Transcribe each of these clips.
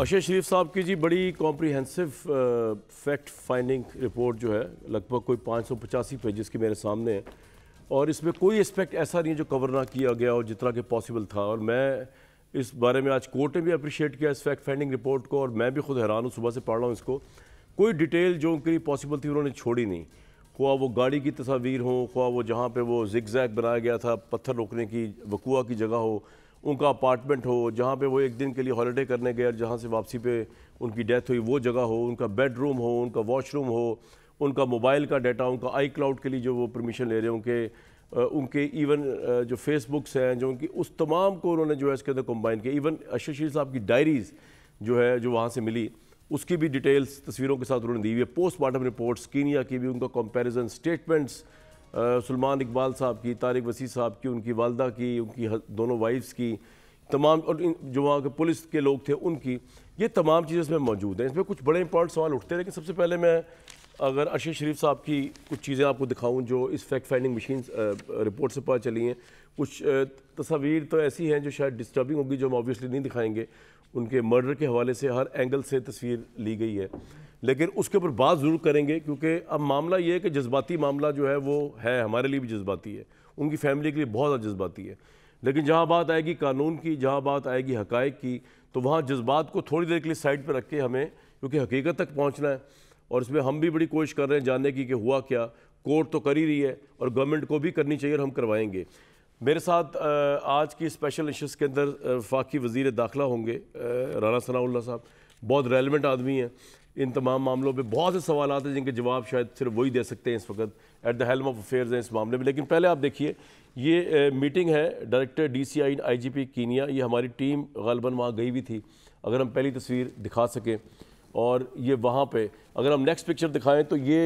अशय शरीफ साहब की जी बड़ी कॉम्प्रीहेंसिव फैक्ट फाइंडिंग रिपोर्ट जो है लगभग कोई पाँच सौ पचासी पेजेस की मेरे सामने है और इसमें कोई एस्पेक्ट ऐसा नहीं है जो कवर ना किया गया और जितना कि पॉसिबल था और मैं इस बारे में आज कोर्ट ने भी अप्रिशिएट किया इस फैक्ट फाइंडिंग रिपोर्ट को और मैं भी खुद हैरान हूँ सुबह से पढ़ रहा हूँ इसको कोई डिटेल जो उनके लिए पॉसिबल थी उन्होंने छोड़ी नहीं खुआ वो गाड़ी की तस्वीर हो खुआ वो जहाँ पर वो जिग जैग बनाया गया था पत्थर रोकने की वकुआ की जगह हो उनका अपार्टमेंट हो जहाँ पे वो एक दिन के लिए हॉलीडे करने गए और जहाँ से वापसी पे उनकी डेथ हुई वो जगह हो उनका बेडरूम हो उनका वॉशरूम हो उनका मोबाइल का डाटा उनका आई क्लाउड के लिए जो वो परमिशन ले रहे हैं उनके उनके इवन जो फेसबुक्स हैं जो उनकी उस तमाम को उन्होंने जो है इसके अंदर कम्बाइन किया इवन अशीर साहब की डायरीज़ जो है जो वहाँ से मिली उसकी भी डिटेल्स तस्वीरों के साथ उन्होंने दी हुई है पोस्टमार्टम रिपोर्ट्स कीनिया की भी उनका कंपेरिजन स्टेटमेंट्स सलमान इकबाल साहब की तारिक वसी साहब की उनकी वालदा की उनकी दोनों वाइफ्स की तमाम और जो वहाँ के पुलिस के लोग थे उनकी ये तमाम चीज़ें इसमें मौजूद हैं इसमें कुछ बड़े इंपॉर्टेंट सवाल उठते हैं लेकिन सबसे पहले मैं अगर अर्शद शरीफ साहब की कुछ चीज़ें आपको दिखाऊं जो इस फैक्ट फाइंडिंग मशीन रिपोर्ट से पता चली हैं कुछ तस्वीर तो ऐसी हैं जो शायद डिस्टर्बिंग होगी जो हम ऑब्वियसली नहीं दिखाएंगे उनके मर्डर के हवाले से हर एंगल से तस्वीर ली गई है लेकिन उसके ऊपर बात ज़रूर करेंगे क्योंकि अब मामला ये है कि जज्बाती मामला जो है वो है हमारे लिए भी जज्बाती है उनकी फैमिली के लिए बहुत ज़्यादा जज्बाती है लेकिन जहाँ बात आएगी कानून की जहाँ बात आएगी हकायक की तो वहाँ जज्बात को थोड़ी देर के लिए साइड पर रख के हमें क्योंकि हकीकत तक पहुँचना है और इसमें हम भी बड़ी कोशिश कर रहे हैं जानने की कि हुआ क्या कोर्ट तो कर ही रही है और गवर्नमेंट को भी करनी चाहिए और हम करवाएंगे मेरे साथ आज की स्पेशल इशूज़ के अंदर वफाकी वजीर दाखिला होंगे राना सनाउल्ला साहब बहुत रेलिवेंट आदमी हैं इन तमाम मामलों पे बहुत से सवाल आते हैं जिनके जवाब शायद सिर्फ वही दे सकते हैं इस वक्त at the helm of affairs हैं इस मामले में लेकिन पहले आप देखिए ये मीटिंग है director D C I I G P Kenya ये हमारी टीम गलबन वहाँ गई हुई थी अगर हम पहली तस्वीर दिखा सकें और ये वहाँ पर अगर हम नेक्स्ट पिक्चर दिखाएँ तो ये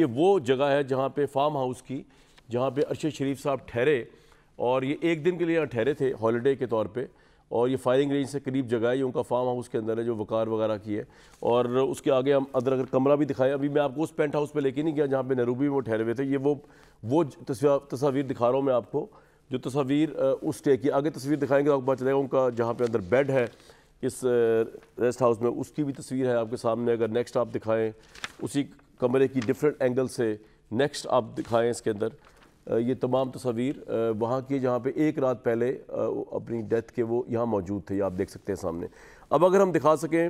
ये वो जगह है जहाँ पर फार्म हाउस की जहाँ पर अरशद शरीफ साहब ठहरे और ये एक दिन के लिए यहाँ ठहरे थे हॉलीडे के तौर पर और ये फायरिंग रेंज से करीब जगह है ये उनका फार्म हाउस के अंदर है जो वकार वगैरह की है और उसके आगे हम अदर अगर कमरा भी दिखाएं अभी मैं आपको उस पेंट हाउस पे लेके नहीं गया जहाँ पे नरूबी में वो ठहरे हुए थे ये वो वो तस्वीर दिखा रहा हूँ मैं आपको जो तस्वीर उस स्टे की आगे तस्वीर दिखाएंगे तो आपको पता चलेगा उनका जहाँ पे अंदर बेड है इस रेस्ट हाउस में उसकी भी तस्वीर है आपके सामने अगर नेक्स्ट आप दिखाएँ उसी कमरे की डिफरेंट एंगल से नेक्स्ट आप दिखाएँ इसके अंदर ये तमाम तस्वीर वहाँ की जहाँ पे एक रात पहले अपनी डेथ के वो यहाँ मौजूद थे आप देख सकते हैं सामने अब अगर हम दिखा सकें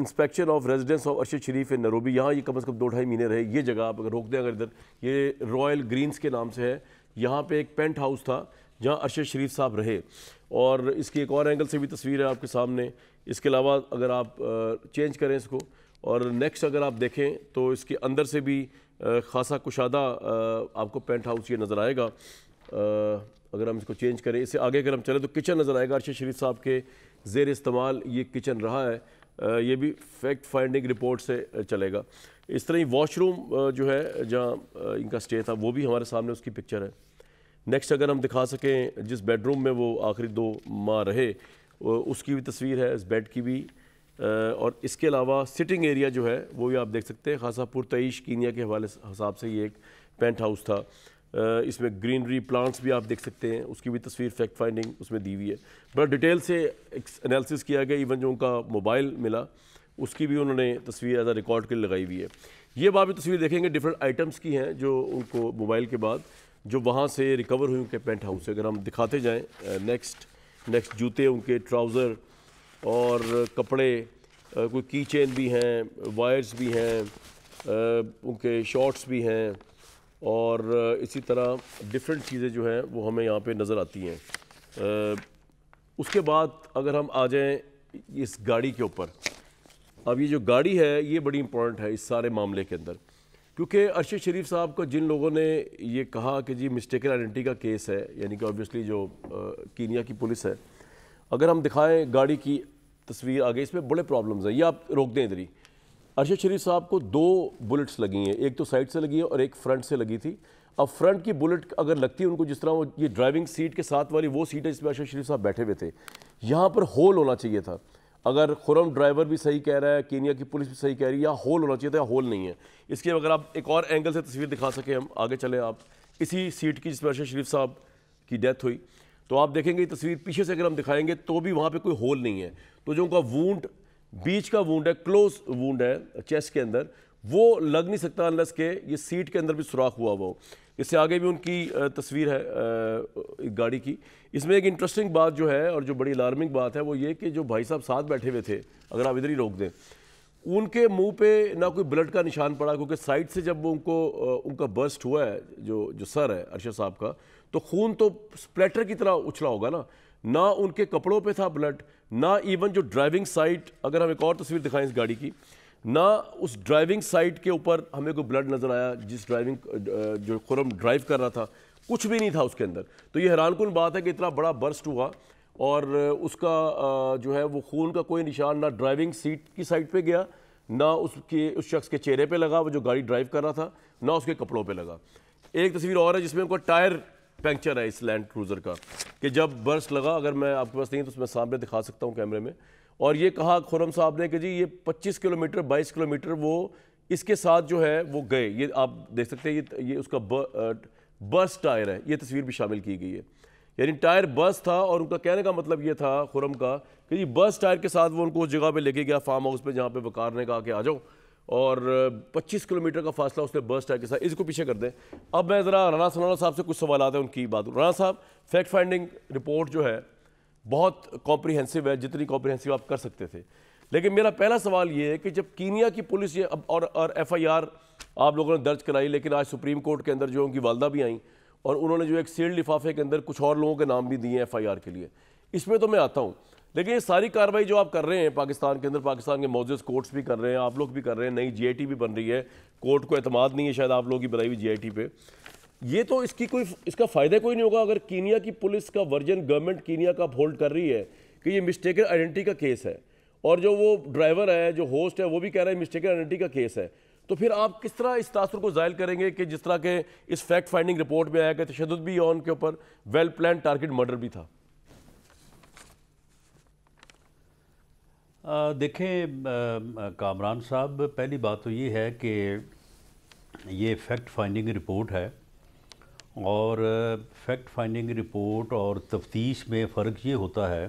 inspection of residence of Arshad Sharif in Nairobi यहाँ ये कम अज़ कम दो ढाई महीने रहे ये जगह आप अगर रोक दें अगर इधर ये रॉयल ग्रीन्स के नाम से है यहाँ पे एक पेंट हाउस था जहाँ अरशद शरीफ साहब रहे और इसकी एक और एंगल से भी तस्वीर है आपके सामने इसके अलावा अगर आप चेंज करें इसको और नेक्स्ट अगर आप देखें तो इसके अंदर से भी खासा कुशादा आपको पेंट हाउस ये नज़र आएगा अगर हम इसको चेंज करें इससे आगे अगर हम चले तो किचन नज़र आएगा अरशद शरीफ साहब के जेर इस्तेमाल ये किचन रहा है ये भी फैक्ट फाइंडिंग रिपोर्ट से चलेगा इस तरह ही वॉशरूम जो है जहाँ इनका स्टे था वो भी हमारे सामने उसकी पिक्चर है नेक्स्ट अगर हम दिखा सकें जिस बेडरूम में वो आखिरी दो माह रहे उसकी भी तस्वीर है इस बेड की भी और इसके अलावा सिटिंग एरिया जो है वो भी आप देख सकते हैं खासा पुरतईश कीनिया के हवाले हिसाब से ये एक पेंट हाउस था इसमें ग्रीनरी प्लांट्स भी आप देख सकते हैं उसकी भी तस्वीर फैक्ट फाइंडिंग उसमें दी हुई है बड़ा डिटेल से एनालिसिस किया गया इवन जो उनका मोबाइल मिला उसकी भी उन्होंने तस्वीर एज रिकॉर्ड के लिए लगाई हुई है ये बात भी तस्वीर देखेंगे डिफरेंट आइटम्स की हैं जो उनको मोबाइल के बाद जो वहाँ से रिकवर हुई उनके पेंट हाउस से अगर हम दिखाते जाएँ नेक्स्ट नेक्स्ट जूते उनके ट्राउज़र और कपड़े कोई की चेन भी हैं वायर्स भी हैं उनके शॉर्ट्स भी हैं और इसी तरह डिफरेंट चीज़ें जो हैं वो हमें यहाँ पे नज़र आती हैं उसके बाद अगर हम आ जाएं इस गाड़ी के ऊपर अब ये जो गाड़ी है ये बड़ी इम्पोर्टेंट है इस सारे मामले के अंदर क्योंकि अरशद शरीफ साहब का जिन लोगों ने ये कहा कि जी मिस्टेकन आइडेंटिटी का केस है यानी कि ऑब्वियसली जो कीनिया की पुलिस है अगर हम दिखाएं गाड़ी की तस्वीर आगे इसमें बड़े प्रॉब्लम्स हैं ये आप रोक दें इधर ही अरशद शरीफ साहब को दो बुलेट्स लगी हैं एक तो साइड से लगी है और एक फ्रंट से लगी थी अब फ्रंट की बुलेट अगर लगती है उनको जिस तरह वो ये ड्राइविंग सीट के साथ वाली वो सीट है जिसमें अरशद शरीफ साहब बैठे हुए थे यहाँ पर होल होना चाहिए था अगर खुरम ड्राइवर भी सही कह रहा है केनिया की पुलिस भी सही कह रही है या होल होना चाहिए था या होल नहीं है इसके अगर आप एक और एंगल से तस्वीर दिखा सकें हम आगे चले आप इसी सीट की जिसमें अरशद शरीफ साहब की डेथ हुई तो आप देखेंगे तस्वीर पीछे से अगर हम दिखाएंगे तो भी वहाँ पर कोई होल नहीं है तो जो उनका वूंड बीच का वूंड है क्लोज वूंड है चेस्ट के अंदर वो लग नहीं सकता अनलस के ये सीट के अंदर भी सुराख हुआ वो इससे आगे भी उनकी तस्वीर है एक गाड़ी की इसमें एक इंटरेस्टिंग बात जो है और जो बड़ी अलार्मिंग बात है वो ये कि जो भाई साहब साथ बैठे हुए थे अगर आप इधर ही रोक दें उनके मुंह पे ना कोई ब्लड का निशान पड़ा क्योंकि साइड से जब वो उनको उनका बर्स्ट हुआ है जो जो सर है अरशद साहब का तो खून तो स्प्लेटर की तरह उछला होगा ना ना उनके कपड़ों पे था ब्लड ना इवन जो ड्राइविंग साइट अगर हम एक और तस्वीर दिखाएं इस गाड़ी की ना उस ड्राइविंग साइट के ऊपर हमें कोई ब्लड नज़र आया जिस ड्राइविंग जो खुरम ड्राइव कर रहा था कुछ भी नहीं था उसके अंदर तो ये हैरानकुन बात है कि इतना बड़ा बर्स्ट हुआ और उसका जो है वो खून का कोई निशान ना ड्राइविंग सीट की साइड पे गया ना उसके उस शख्स के चेहरे पे लगा वो जो गाड़ी ड्राइव कर रहा था ना उसके कपड़ों पे लगा एक तस्वीर और है जिसमें उनका टायर पंक्चर है इस लैंड क्रूज़र का कि जब बर्स लगा अगर मैं आपके पास नहीं तो उसमें सामने दिखा सकता हूँ कैमरे में और ये कहा खुरम साहब ने कि जी ये 25 किलोमीटर 22 किलोमीटर वो इसके साथ जो है वो गए ये आप देख सकते हैं ये ये उसका बस टायर है ये तस्वीर भी शामिल की गई है यानी टायर बस था और उनका कहने का मतलब ये था खुरम का कि जी बस टायर के साथ वो उनको उस जगह पे लेके गया फार्म हाउस पे जहाँ पे वकार ने कहा कि आ जाओ और 25 किलोमीटर का फासला उसने बस स्टैंड के साथ इसको पीछे कर दें अब मैं ज़रा राना सलाना साहब से कुछ सवाल आते हैं उनकी बात राना साहब फैक्ट फाइंडिंग रिपोर्ट जो है बहुत कॉम्प्रीहेंसिव है जितनी कॉम्प्रीहेंसिव आप कर सकते थे लेकिन मेरा पहला सवाल ये है कि जब कीनिया की पुलिस ये और और आर आप लोगों ने दर्ज कराई लेकिन आज सुप्रीम कोर्ट के अंदर जो उनकी वालदा भी आई और उन्होंने जो एक सील लिफाफे के अंदर कुछ और लोगों के नाम भी दिए हैं एफ के लिए इसमें तो मैं आता हूँ लेकिन ये सारी कार्रवाई जो आप कर रहे हैं पाकिस्तान के अंदर पाकिस्तान के मोजेस कोर्ट्स भी कर रहे हैं आप लोग भी कर रहे हैं नई जीआईटी भी बन रही है कोर्ट को अतमाद नहीं है शायद आप लोग की बनाई हुई जीआईटी पे ये तो इसकी कोई इसका फ़ायदा कोई नहीं होगा अगर कीनिया की पुलिस का वर्जन गवर्नमेंट कीनिया का होल्ड कर रही है कि ये मिस्टेक आइडेंटिटी का केस है और जो वो ड्राइवर है जो होस्ट है वो भी कह रहा है मिस्टेक आइडेंटिटी का केस है तो फिर आप किस तरह इस तासर को जायल करेंगे कि जिस तरह के इस फैक्ट फाइंडिंग रिपोर्ट में आया कि तशद भी ऑन के ऊपर वेल प्लान टारगेट मर्डर भी था देखें कामरान साहब पहली बात तो ये है कि ये फैक्ट फाइंडिंग रिपोर्ट है और फैक्ट फाइंडिंग रिपोर्ट और तफ्तीश में फ़र्क ये होता है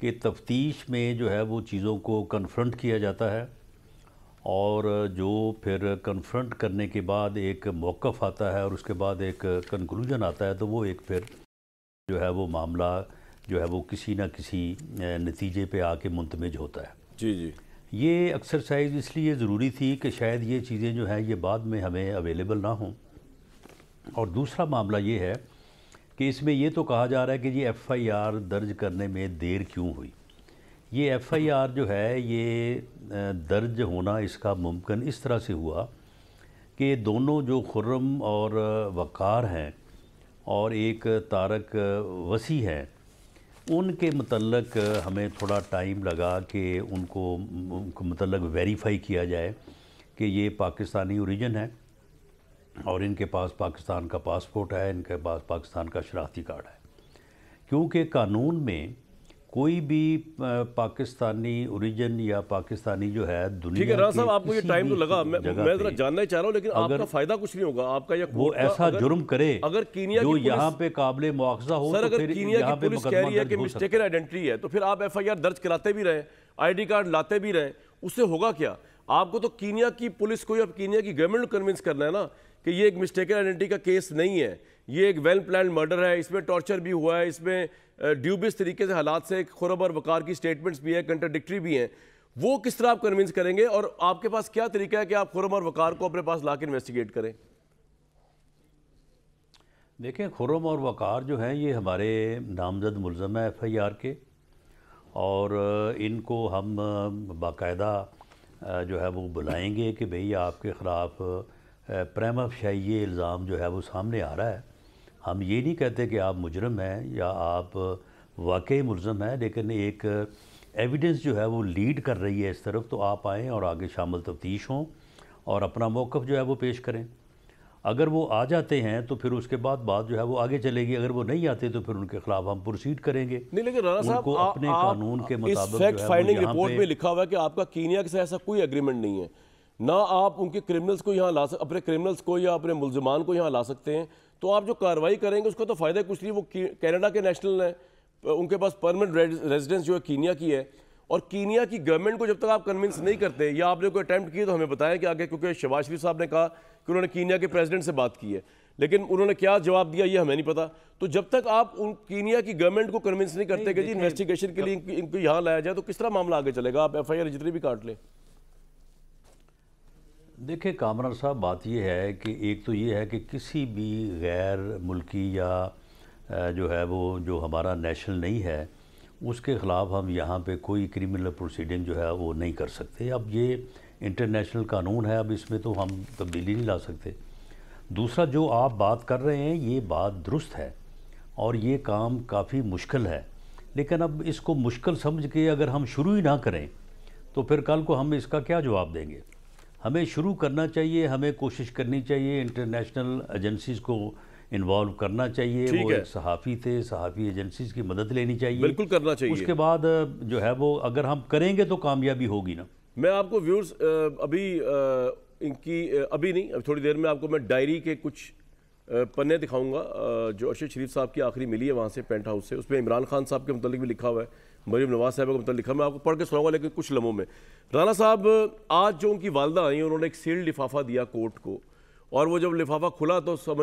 कि तफ्तीश में जो है वो चीज़ों को कन्फ्रंट किया जाता है और जो फिर कन्फ्रंट करने के बाद एक मौक़ आता है और उसके बाद एक कंक्लूजन आता है तो वो एक फिर जो है वो मामला जो है वो किसी ना किसी नतीजे पे आके मुंतमज होता है जी जी ये एक्सरसाइज इसलिए ज़रूरी थी कि शायद ये चीज़ें जो हैं ये बाद में हमें अवेलेबल ना हों और दूसरा मामला ये है कि इसमें ये तो कहा जा रहा है कि ये एफआईआर दर्ज करने में देर क्यों हुई ये एफआईआर जो है ये दर्ज होना इसका मुमकिन इस तरह से हुआ कि दोनों जो खुर्रम और वक़ार हैं और एक तारक वसी हैं उनके मतलब हमें थोड़ा टाइम लगा कि उनको, मतलब वेरीफाई किया जाए कि ये पाकिस्तानी ओरिजिन है और इनके पास पाकिस्तान का पासपोर्ट है इनके पास पाकिस्तान का शराती कार्ड है क्योंकि कानून में कोई भी पाकिस्तानी ओरिजिन या पाकिस्तानी जो है दुनिया ठीक है राज साहब आपको ये टाइम तो लगा मैं मैं जरा जानना चाह रहा हूँ लेकिन अगर, आपका फायदा कुछ नहीं होगा आपका या वो ऐसा जुर्म करे अगर कीनिया जो यहाँ पे काबिल मुआवजा हो सर तो अगर कीनिया की पुलिस कह रही है कि मिस्टेक आइडेंटिटी है तो फिर आप एफ दर्ज कराते भी रहे आई कार्ड लाते भी रहे उससे होगा क्या आपको तो कीनिया की पुलिस को या कीनिया की गवर्नमेंट को कन्विंस करना है ना कि ये एक मिस्टेक आइडेंटिटी का केस नहीं है ये एक वेल प्लान मर्डर है इसमें टॉर्चर भी हुआ है इसमें ड्यूबिस तरीके से हालात से खुरब और वकार की स्टेटमेंट्स भी है कंट्राडिक्ट्री भी हैं वो किस तरह आप कन्विंस करेंगे और आपके पास क्या तरीका है कि आप खुरम और वकार को अपने पास ला इन्वेस्टिगेट करें देखें खुरम और वकार जो हैं ये हमारे नामजद मुलम है एफ आई आर के और इनको हम बाकायदा जो है वो बुलाएंगे कि भई आपके ख़िलाफ़ प्रेम अफशाही ये इल्ज़ाम जो है वो सामने आ रहा है हम ये नहीं कहते कि आप मुजरम हैं या आप वाकई मुलम हैं लेकिन एक एविडेंस जो है वो लीड कर रही है इस तरफ तो आप आएँ और आगे शामिल तफ्तीश हों और अपना मौक़ जो है वो पेश करें अगर वो आ जाते हैं तो फिर उसके बाद बात जो है वो आगे चलेगी अगर वो नहीं आते तो फिर उनके खिलाफ हम प्रोसीड करेंगे नहीं लेकिन राणा साहब अपने आ, कानून के मुताबिक फैक्ट फाइंडिंग रिपोर्ट में लिखा हुआ है कि आपका कीनिया के साथ ऐसा कोई एग्रीमेंट नहीं है ना आप उनके क्रिमिनल्स को यहाँ ला अपने क्रिमिनल्स को या अपने मुलजमान को यहाँ ला सकते हैं तो आप जो कार्रवाई करेंगे उसका तो फ़ायदा कुछ नहीं वो कैनेडा के नेशनल हैं उनके पास परमानेंट रेजिडेंस जो है कीनिया की है और कीनिया की गवर्नमेंट को जब तक आप कन्विंस नहीं करते या आपने कोई अटैम्प्ट किया तो हमें बताएं कि आगे क्योंकि शबाज शरीफ साहब ने कहा कि उन्होंने कीनिया के प्रेसिडेंट से बात की है लेकिन उन्होंने क्या जवाब दिया ये हमें नहीं पता तो जब तक आप उन कीनिया की गवर्नमेंट को कन्विंस नहीं करते कि जी इन्वेस्टिगेशन के लिए इनको यहाँ लाया जाए तो किस तरह मामला आगे चलेगा आप एफ जितनी भी काट लें देखिए कामरान साहब बात यह है कि एक तो ये है कि किसी भी गैर मुल्की या जो है वो जो हमारा नेशनल नहीं है उसके ख़िलाफ़ हम यहाँ पे कोई क्रिमिनल प्रोसीडिंग जो है वो नहीं कर सकते अब ये इंटरनेशनल कानून है अब इसमें तो हम तब्दीली नहीं ला सकते दूसरा जो आप बात कर रहे हैं ये बात दुरुस्त है और ये काम काफ़ी मुश्किल है लेकिन अब इसको मुश्किल समझ के अगर हम शुरू ही ना करें तो फिर कल को हम इसका क्या जवाब देंगे हमें शुरू करना चाहिए हमें कोशिश करनी चाहिए इंटरनेशनल एजेंसीज़ को इन्वॉल्व करना चाहिए वो एक सहाफ़ी थे सहाफ़ी एजेंसीज़ की मदद लेनी चाहिए बिल्कुल करना चाहिए उसके बाद जो है वो अगर हम करेंगे तो कामयाबी होगी ना मैं आपको व्यूर्स अभी इनकी अभी नहीं अभी थोड़ी देर में आपको मैं डायरी के कुछ पन्ने दिखाऊंगा जो अरशद शरीफ साहब की आखिरी मिली है वहाँ से पेंट हाउस से उसमें इमरान खान साहब के मतलब भी लिखा हुआ है मरीम नवाज साहब का मतलब लिखा मैं आपको पढ़ के सुनाऊंगा लेकिन कुछ लम्हों में राना साहब आज जो उनकी वालदा आई उन्होंने एक सील लिफाफा दिया कोर्ट को और वो जब लिफाफा खुला तो समझ